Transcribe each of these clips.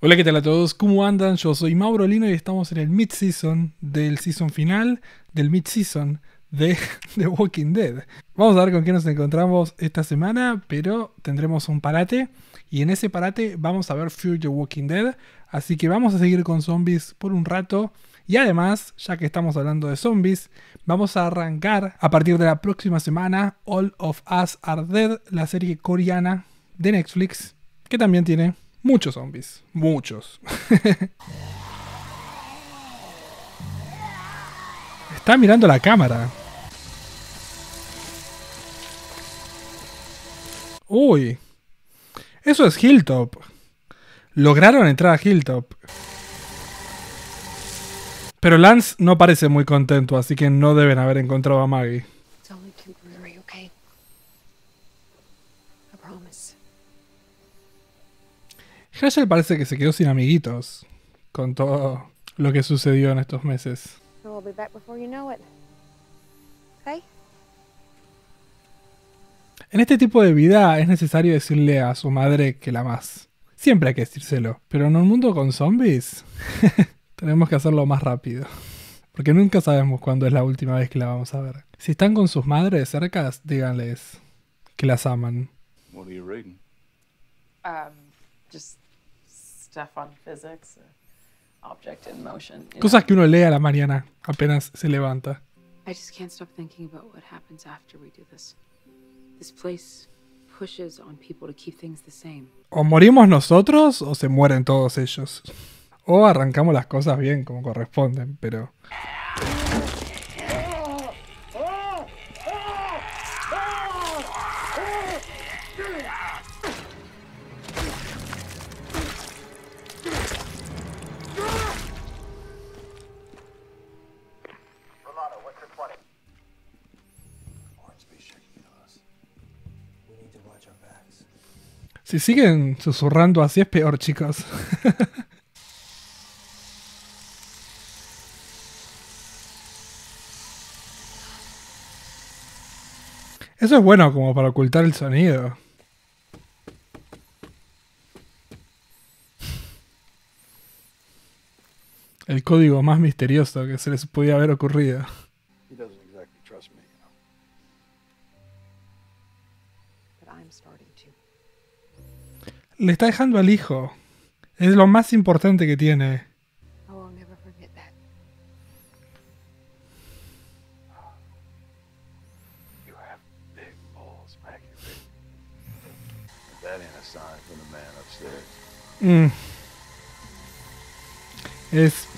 Hola, ¿qué tal a todos? ¿Cómo andan? Yo soy Mauro Lino y estamos en el mid-season del season final del mid-season de The Walking Dead. Vamos a ver con qué nos encontramos esta semana, pero tendremos un parate y en ese parate vamos a ver Future Walking Dead, así que vamos a seguir con zombies por un rato. Y además, ya que estamos hablando de zombies, vamos a arrancar a partir de la próxima semana All of Us Are Dead, la serie coreana de Netflix, que también tiene Muchos zombies. Muchos. Está mirando la cámara. Uy. Eso es Hilltop. Lograron entrar a Hilltop. Pero Lance no parece muy contento, así que no deben haber encontrado a Maggie. Hashel parece que se quedó sin amiguitos con todo lo que sucedió en estos meses. En este tipo de vida es necesario decirle a su madre que la amas. Siempre hay que decírselo, pero en un mundo con zombies tenemos que hacerlo más rápido. Porque nunca sabemos cuándo es la última vez que la vamos a ver. Si están con sus madres cerca, díganles que las aman. Uh, cosas que uno lee a la mañana apenas se levanta. O morimos nosotros o se mueren todos ellos. O arrancamos las cosas bien como corresponden, pero. Si siguen susurrando así es peor, chicos. Eso es bueno como para ocultar el sonido. El código más misterioso que se les podía haber ocurrido. Le está dejando al hijo. Es lo más importante que tiene. Es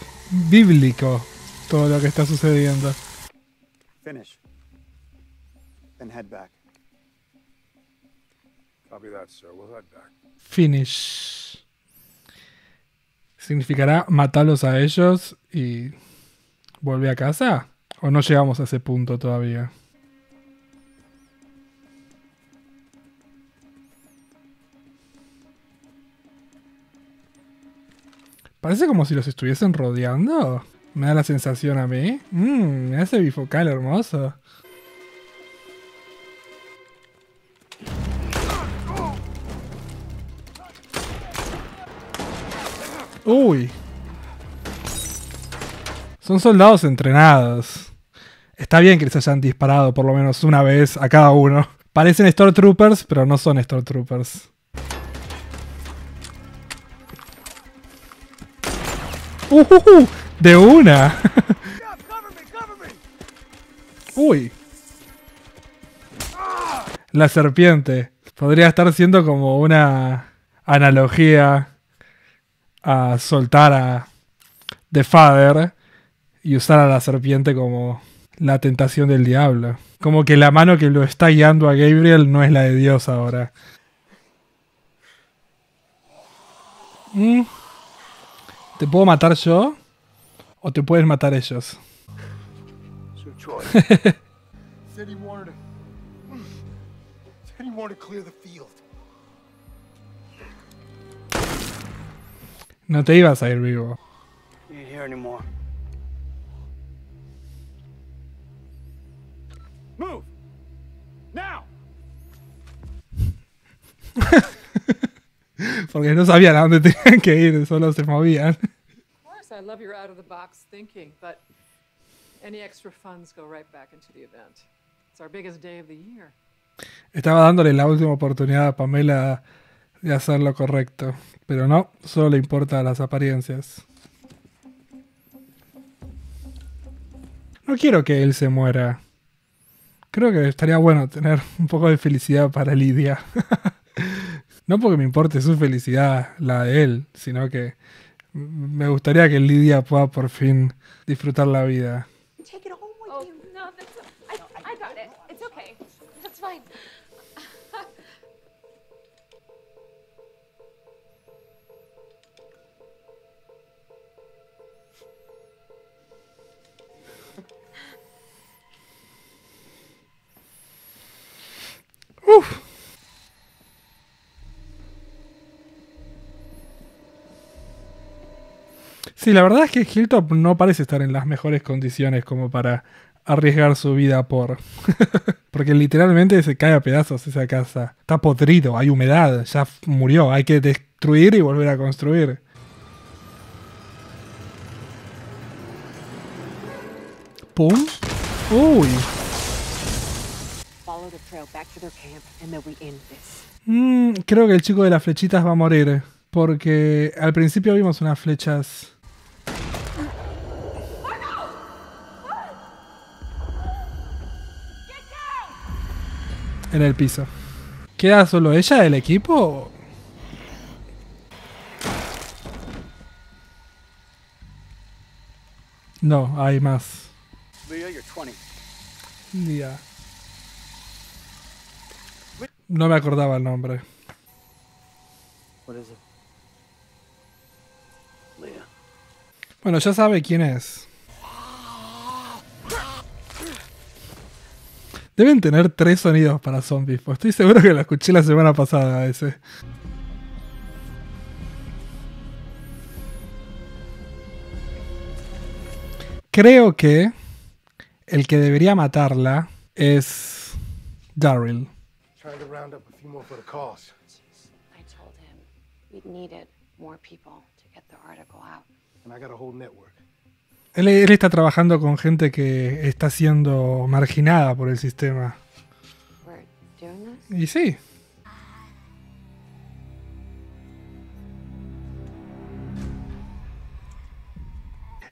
bíblico todo lo que está sucediendo. Finish. And head back. Finish. ¿Significará matarlos a ellos y volver a casa? ¿O no llegamos a ese punto todavía? Parece como si los estuviesen rodeando. Me da la sensación a mí. Mmm, ese bifocal hermoso. Uy. Son soldados entrenados. Está bien que les hayan disparado por lo menos una vez a cada uno. Parecen Stormtroopers, pero no son Stormtroopers. Uh, uh, de una. Uy. La serpiente. Podría estar siendo como una analogía a soltar a The Father y usar a la serpiente como la tentación del diablo. Como que la mano que lo está guiando a Gabriel no es la de Dios ahora. Mm. ¿Te puedo matar yo? ¿O te puedes matar ellos? No te ibas a ir vivo. Move. Now. Porque no sabían a dónde tenían que ir, solo se movían. I love your out of the box thinking, but any extra funds go right back into the event. It's our biggest day of the year. Estaba dándole la última oportunidad a Pamela de hacer lo correcto. Pero no, solo le importa las apariencias. No quiero que él se muera. Creo que estaría bueno tener un poco de felicidad para Lidia. no porque me importe su felicidad, la de él, sino que me gustaría que Lidia pueda por fin disfrutar la vida. Sí, la verdad es que Hilltop no parece estar en las mejores condiciones como para arriesgar su vida por... Porque literalmente se cae a pedazos esa casa. Está podrido, hay humedad, ya murió, hay que destruir y volver a construir. ¡Pum! ¡Uy! creo que el chico de las flechitas va a morir. Porque al principio vimos unas flechas. En el piso. ¿Queda solo ella del equipo? No, hay más. Día. No me acordaba el nombre. Bueno, ya sabe quién es. Deben tener tres sonidos para zombies, pues estoy seguro que lo escuché la semana pasada ese. Creo que el que debería matarla es Daryl. Trying to round up a few more for the cause. I told him more people to get the article out. And I got a whole network. Él, él, está trabajando con gente que está siendo marginada por el sistema. Y sí.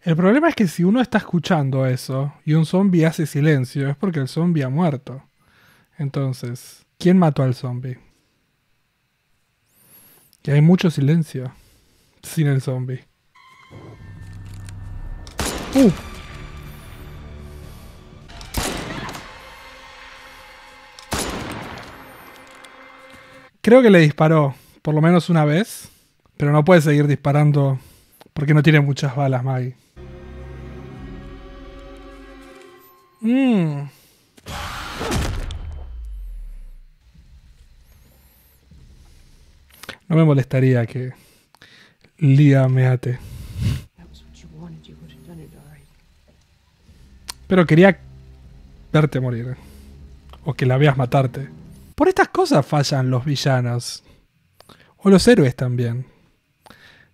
El problema es que si uno está escuchando eso y un zombie hace silencio, es porque el zombie ha muerto. Entonces, ¿Quién mató al zombie? Que hay mucho silencio sin el zombie. Uh. Creo que le disparó por lo menos una vez, pero no puede seguir disparando porque no tiene muchas balas, Maggie. Mmm. No me molestaría que Lía me ate. Pero quería verte morir. O que la veas matarte. Por estas cosas fallan los villanos. O los héroes también.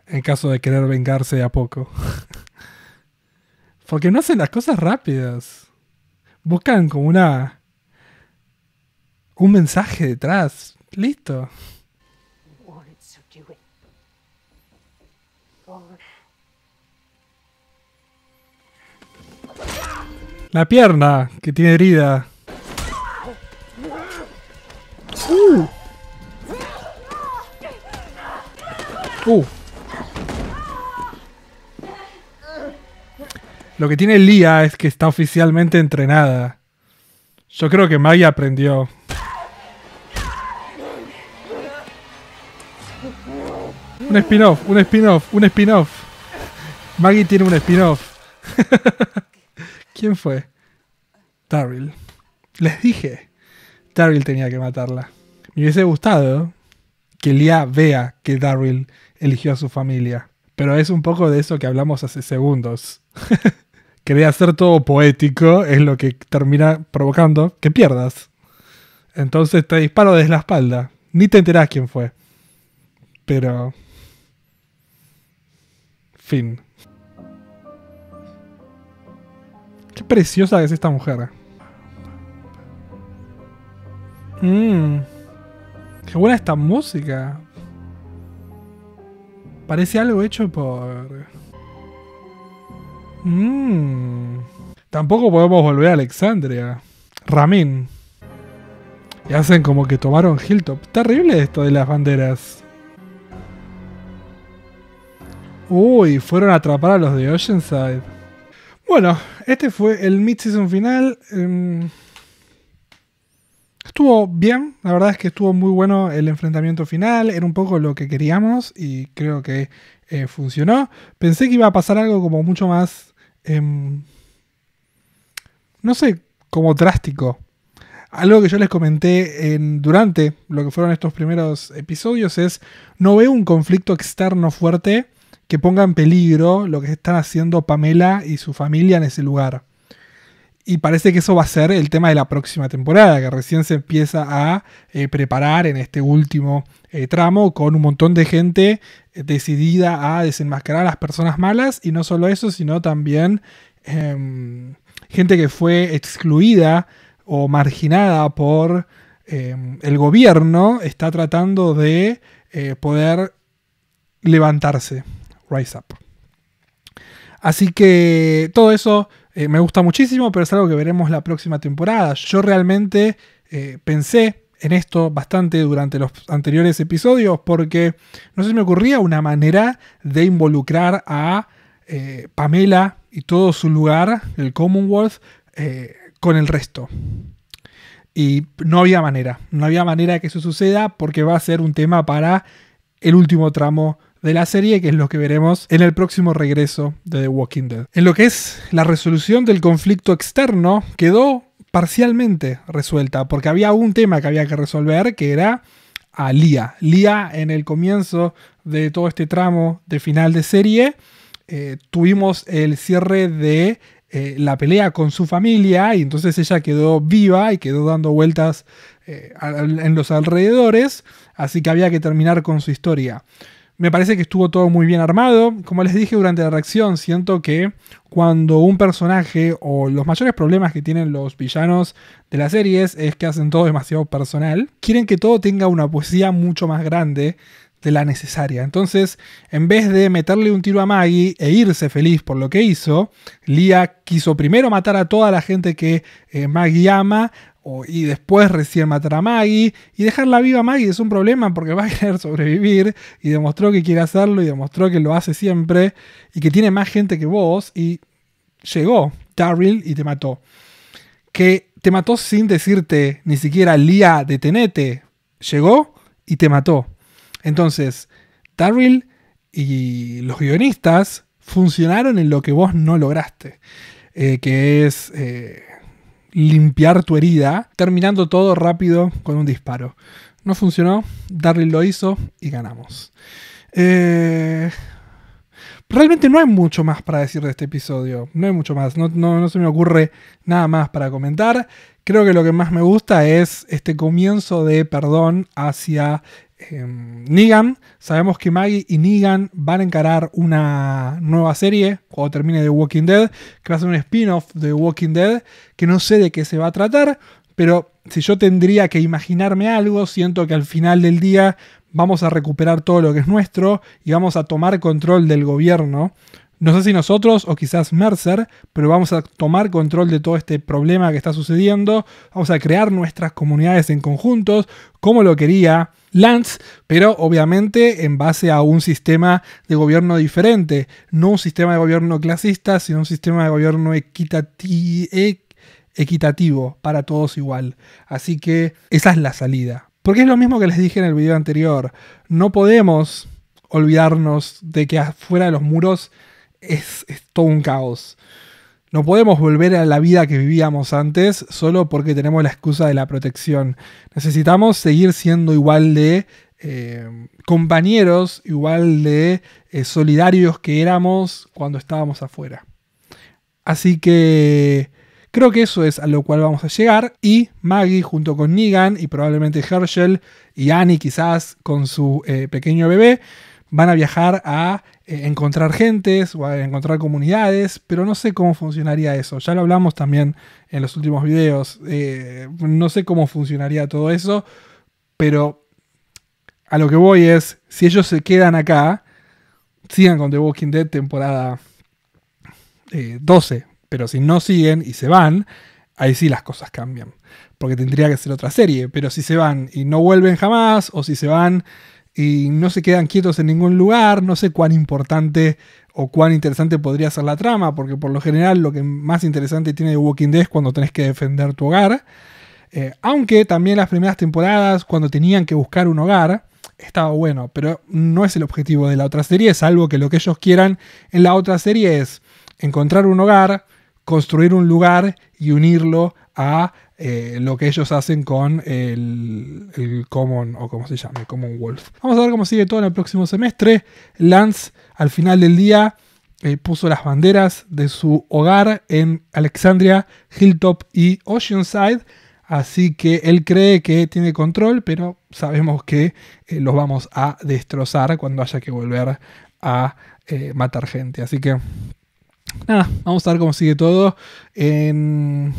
En caso de querer vengarse de a poco. Porque no hacen las cosas rápidas. Buscan como una... Un mensaje detrás. Listo. La pierna, que tiene herida. Uh. Uh. Lo que tiene Lía es que está oficialmente entrenada. Yo creo que Maggie aprendió. Un spin-off, un spin-off, un spin-off. Maggie tiene un spin-off. ¿Quién fue? Daryl. Les dije, Daryl tenía que matarla. Me hubiese gustado que Lia vea que Daryl eligió a su familia. Pero es un poco de eso que hablamos hace segundos. Quería hacer todo poético, es lo que termina provocando que pierdas. Entonces te disparo desde la espalda. Ni te enterás quién fue. Pero... Fin. Qué preciosa es esta mujer. Mmm. Qué buena esta música. Parece algo hecho por... Mmm. Tampoco podemos volver a Alexandria. Ramin. Y hacen como que tomaron Hilltop. Terrible esto de las banderas. Uy, fueron a atrapar a los de Oceanside. Bueno, este fue el mid-season final. Em, estuvo bien, la verdad es que estuvo muy bueno el enfrentamiento final, era un poco lo que queríamos y creo que eh, funcionó. Pensé que iba a pasar algo como mucho más, em, no sé, como drástico. Algo que yo les comenté durante lo que fueron estos primeros episodios es, no veo un conflicto externo fuerte que ponga en peligro lo que están haciendo Pamela y su familia en ese lugar. Y parece que eso va a ser el tema de la próxima temporada, que recién se empieza a eh, preparar en este último eh, tramo con un montón de gente eh, decidida a desenmascarar a las personas malas. Y no solo eso, sino también em, gente que fue excluida o marginada por em, el gobierno, está tratando de poder levantarse. Rise Up. Así que todo eso eh, me gusta muchísimo, pero es algo que veremos la próxima temporada. Yo realmente eh, pensé en esto bastante durante los anteriores episodios porque no se me ocurría una manera de involucrar a eh, Pamela y todo su lugar, el Commonwealth, con el resto. Y no había manera, no había manera que eso suceda porque va a ser un tema para el último tramo de la serie, que es lo que veremos en el próximo regreso de The Walking Dead. En lo que es la resolución del conflicto externo, quedó parcialmente resuelta, porque había un tema que había que resolver, que era a Lia Lía en el comienzo de todo este tramo de final de serie, eh, tuvimos el cierre de eh, la pelea con su familia y entonces ella quedó viva y quedó dando vueltas eh, en los alrededores, así que había que terminar con su historia. Me parece que estuvo todo muy bien armado. Como les dije durante la reacción, siento que cuando un personaje o los mayores problemas que tienen los villanos de las series es que hacen todo demasiado personal, quieren que todo tenga una poesía mucho más grande de la necesaria. Entonces, en vez de meterle un tiro a Maggie e irse feliz por lo que hizo, Lia quiso primero matar a toda la gente que eh, Maggie ama, y después recién matar a Maggie. Y dejarla viva a Maggie es un problema porque va a querer sobrevivir y demostró que quiere hacerlo y demostró que lo hace siempre y que tiene más gente que vos y llegó Darryl y te mató. Que te mató sin decirte ni siquiera Lía tenete Llegó y te mató. Entonces, Darryl y los guionistas funcionaron en lo que vos no lograste. Eh, que es eh, limpiar tu herida, terminando todo rápido con un disparo. No funcionó, Darryl lo hizo y ganamos. Eh, realmente no hay mucho más para decir de este episodio. No hay mucho más. no, se me ocurre nada más para comentar. Creo que lo que más me gusta es este comienzo de perdón hacia Em, Negan. Sabemos que Maggie y Negan van a encarar una nueva serie cuando termine The Walking Dead, que va a ser un spin-off de The Walking Dead, que no sé de qué se va a tratar, pero si yo tendría que imaginarme algo, siento que al final del día vamos a recuperar todo lo que es nuestro y vamos a tomar control del gobierno no sé si nosotros o quizás Mercer, pero vamos a tomar control de todo este problema que está sucediendo, vamos a crear nuestras comunidades en conjuntos, como lo quería Lance, pero obviamente en base a un sistema de gobierno diferente, no un sistema de gobierno clasista, sino un sistema de gobierno e-, equitativo, para todos igual. Así que esa es la salida. Porque es lo mismo que les dije en el video anterior, no podemos olvidarnos de que afuera de los muros es, todo un caos. No podemos volver a la vida que vivíamos antes solo porque tenemos la excusa de la protección. Necesitamos seguir siendo igual de eh, compañeros, igual de eh, solidarios que éramos cuando estábamos afuera. Así que creo que eso es a lo cual vamos a llegar. Y Maggie junto con Negan y probablemente Herschel y Annie quizás con su eh, pequeño bebé van a viajar a eh, encontrar gentes o a encontrar comunidades, pero no sé cómo funcionaría eso. Ya lo hablamos también en los últimos videos. Eh, no sé cómo funcionaría todo eso, pero a lo que voy es, si ellos se quedan acá, sigan con The Walking Dead temporada 12, eh, pero si no siguen y se van, ahí sí las cosas cambian, porque tendría que ser otra serie, pero si se van y no vuelven jamás, o si se van y no se quedan quietos en ningún lugar, no sé cuán importante o cuán interesante podría ser la trama, porque por lo general lo que más interesante tiene de Walking Dead es cuando tenés que defender tu hogar, eh, aunque también las primeras temporadas, cuando tenían que buscar un hogar, estaba bueno, pero no es el objetivo de la otra serie, salvo que lo que ellos quieran en la otra serie es encontrar un hogar, construir un lugar y unirlo a eh, lo que ellos hacen con el, el Common o como se llama... el Wolf. Vamos a ver cómo sigue todo en el próximo semestre. Lance al final del día eh, puso las banderas de su hogar en Alexandria, Hilltop y Oceanside. Así que él cree que tiene control, pero sabemos que eh, los vamos a destrozar cuando haya que volver a matar gente. Así que nada, vamos a ver cómo sigue todo en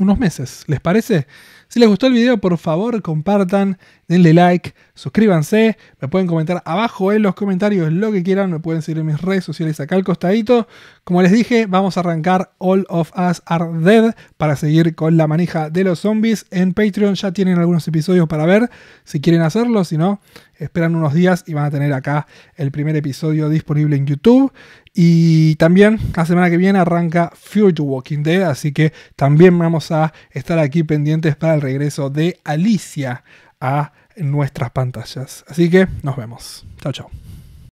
unos meses. ¿Les parece? Si les gustó el video, por favor, compartan denle like, suscríbanse, me pueden comentar abajo en los comentarios lo que quieran, me pueden seguir en mis redes sociales acá al costadito. Como les dije, vamos a arrancar All of Us Are Dead para seguir con la manija de los zombies. En Patreon ya tienen algunos episodios para ver, si quieren hacerlo, si no, esperan unos días y van a tener acá el primer episodio disponible en YouTube. Y también la semana que viene arranca Future Walking Dead, así que también vamos a estar aquí pendientes para el regreso de Alicia a nuestras pantallas. Así que nos vemos. Chao, chao.